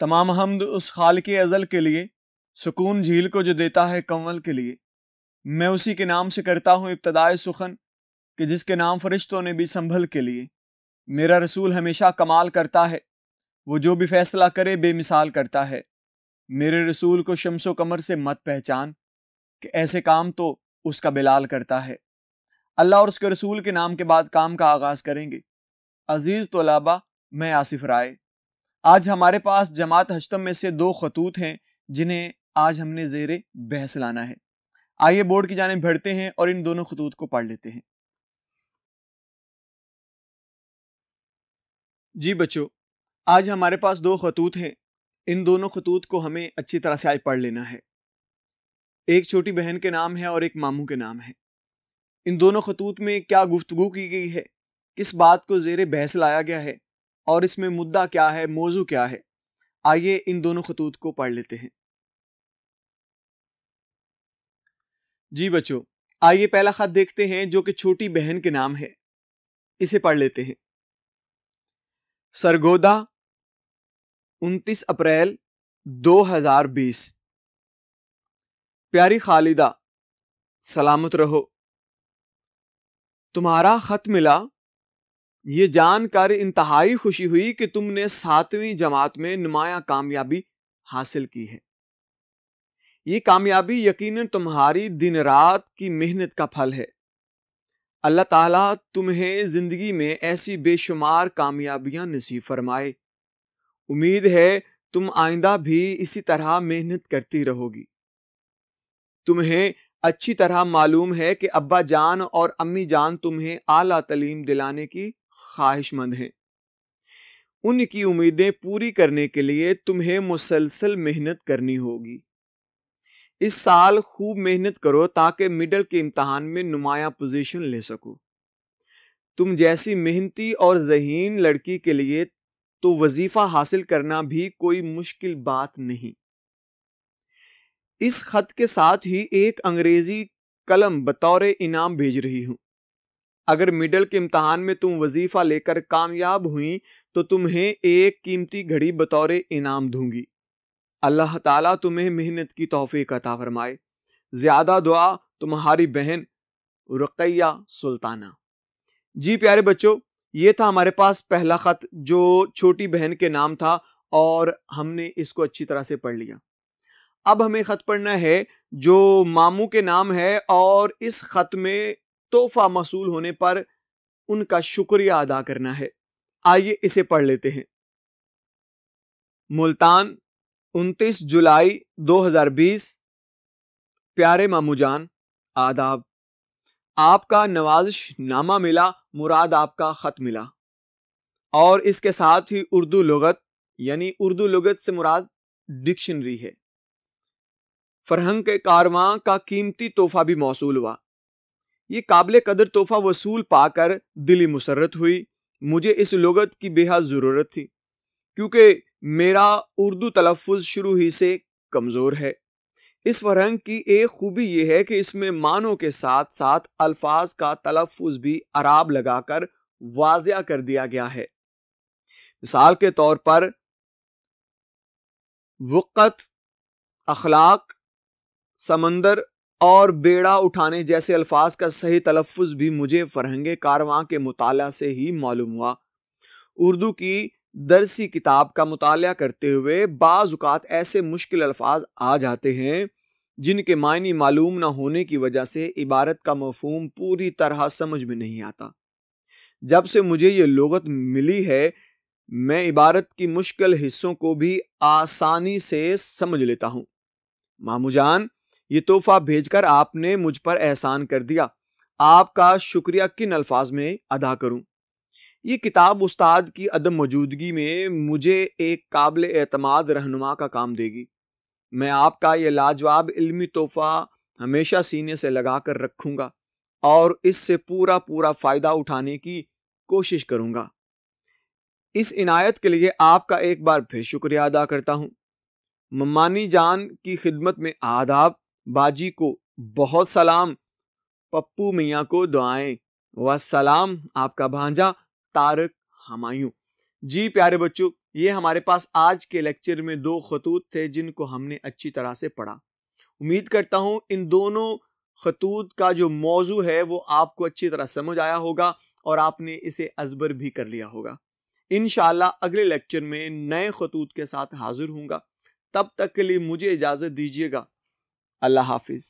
तमाम हमद उस खाल के अज़ल के लिए सुकून झील को जो देता है कंवल के लिए मैं उसी के नाम से करता हूँ इब्तदाय सुखन कि जिसके नाम फरिश्तों ने भी संभल के लिए मेरा रसूल हमेशा कमाल करता है वो जो भी फैसला करे बेमिसाल करता है मेरे रसूल को शमसो कमर से मत पहचान कि ऐसे काम तो उसका बिलाल करता है अल्लाह और उसके रसूल के नाम के बाद काम का आगाज़ करेंगे अज़ीज़ तोलाबा मैं आसिफ राय आज हमारे पास जमात हजतम में से दो खतूत हैं जिन्हें आज हमने जेर बहस लाना है आइए बोर्ड की जाने भरते हैं और इन दोनों खतूत को पढ़ लेते हैं जी बच्चों आज हमारे पास दो खतूत हैं इन दोनों खतूत को हमें अच्छी तरह से आज पढ़ लेना है एक छोटी बहन के नाम है और एक मामू के नाम है इन दोनों खतूत में क्या गुफ्तगु की गई है किस बात को जेर बहस लाया गया है और इसमें मुद्दा क्या है मौजू क्या है आइए इन दोनों खतूत को पढ़ लेते हैं जी बच्चों आइए पहला खत देखते हैं जो कि छोटी बहन के नाम है इसे पढ़ लेते हैं सरगोदा 29 अप्रैल 2020 प्यारी खालिदा सलामत रहो तुम्हारा खत मिला ये जानकर इंतहाई खुशी हुई कि तुमने सातवीं जमात में नुमाया कामयाबी हासिल की है ये कामयाबी यकीनन तुम्हारी दिन रात की मेहनत का फल है अल्लाह ताला तुम्हें ज़िंदगी में ऐसी बेशुमार कामयाबियां नसीब फरमाए उम्मीद है तुम आइंदा भी इसी तरह मेहनत करती रहोगी तुम्हें अच्छी तरह मालूम है कि अब्बा जान और अम्मी जान तुम्हें आला तलीम दिलाने की ख्वाहिशमंद हैं उनकी उम्मीदें पूरी करने के लिए तुम्हें मुसलसल मेहनत करनी होगी इस साल खूब मेहनत करो ताकि मिडल के इम्तहान में नुमाया पोजीशन ले सको तुम जैसी मेहनती और जहीन लड़की के लिए तो वजीफ़ा हासिल करना भी कोई मुश्किल बात नहीं इस ख़त के साथ ही एक अंग्रेज़ी कलम बतौर इनाम भेज रही हूं अगर मिडल के इम्तहान में तुम वजीफ़ा लेकर कामयाब हुई तो तुम्हें एक कीमती घड़ी बतौर इनाम दूंगी अल्लाह ताला तुम्हें मेहनत की तोहफे अता फरमाए ज़्यादा दुआ तुम्हारी बहन रुकैया सुल्ताना जी प्यारे बच्चों ये था हमारे पास पहला ख़त जो छोटी बहन के नाम था और हमने इसको अच्छी तरह से पढ़ लिया अब हमें ख़त पढ़ना है जो मामू के नाम है और इस ख़त में तोहफा मौसूल होने पर उनका शुक्रिया अदा करना है आइए इसे पढ़ लेते हैं मुल्तान 29 जुलाई 2020 प्यारे मामूजान आदाब आपका नवाजश नामा मिला मुराद आपका ख़त मिला और इसके साथ ही उर्दू लगत यानी उर्दू लगत से मुराद डिक्शनरी है फरहंग के कारवां का कीमती तोहफा भी मौसू हुआ ये काबिल कदर तोहफा वसूल पाकर दिली मुसरत हुई मुझे इस लगत की बेहद ज़रूरत थी क्योंकि मेरा उर्दू तलफ़ शुरू ही से कमज़ोर है इस फरहंग की एक खूबी यह है कि इसमें मानों के साथ साथ अल्फाज का तलफ़ भी अराब लगाकर वाजिया कर दिया गया है मिसाल के तौर पर वक़्त अखलाक समंदर और बेड़ा उठाने जैसे अल्फाज का सही तलफ़ भी मुझे फरहंग कारवां के मुताल से ही मालूम हुआ उर्दू की दरसी किताब का मताल करते हुए बाज़ात ऐसे मुश्किल अल्फाज आ जाते हैं जिनके मायने मालूम ना होने की वजह से इबारत का मफहम पूरी तरह समझ में नहीं आता जब से मुझे ये लगत मिली है मैं इबारत की मुश्किल हिस्सों को भी आसानी से समझ लेता हूँ मामूजान ये तोहफा भेजकर आपने मुझ पर एहसान कर दिया आपका शुक्रिया किन अल्फाज में अदा करूं ये किताब उस्ताद की अदम मौजूदगी में मुझे एक काबिल एतमाद रहनुमा का काम देगी मैं आपका ये लाजवाब इल्मी तोहफ़ा हमेशा सीने से लगा कर रखूँगा और इससे पूरा पूरा फ़ायदा उठाने की कोशिश करूँगा इस इनायत के लिए आपका एक बार फिर शुक्रिया अदा करता हूँ मम्मानी जान की खिदमत में आदाब बाजी को बहुत सलाम पप्पू मियाँ को दुआएं व सलाम आपका भांजा तारक हमायूं जी प्यारे बच्चों ये हमारे पास आज के लेक्चर में दो खतूत थे जिनको हमने अच्छी तरह से पढ़ा उम्मीद करता हूँ इन दोनों खतूत का जो मौजू है वो आपको अच्छी तरह समझ आया होगा और आपने इसे अजबर भी कर लिया होगा इन अगले लेक्चर में नए खतूत के साथ हाजिर होंगे तब तक के लिए मुझे इजाज़त दीजिएगा আল্লাহ হাফিজ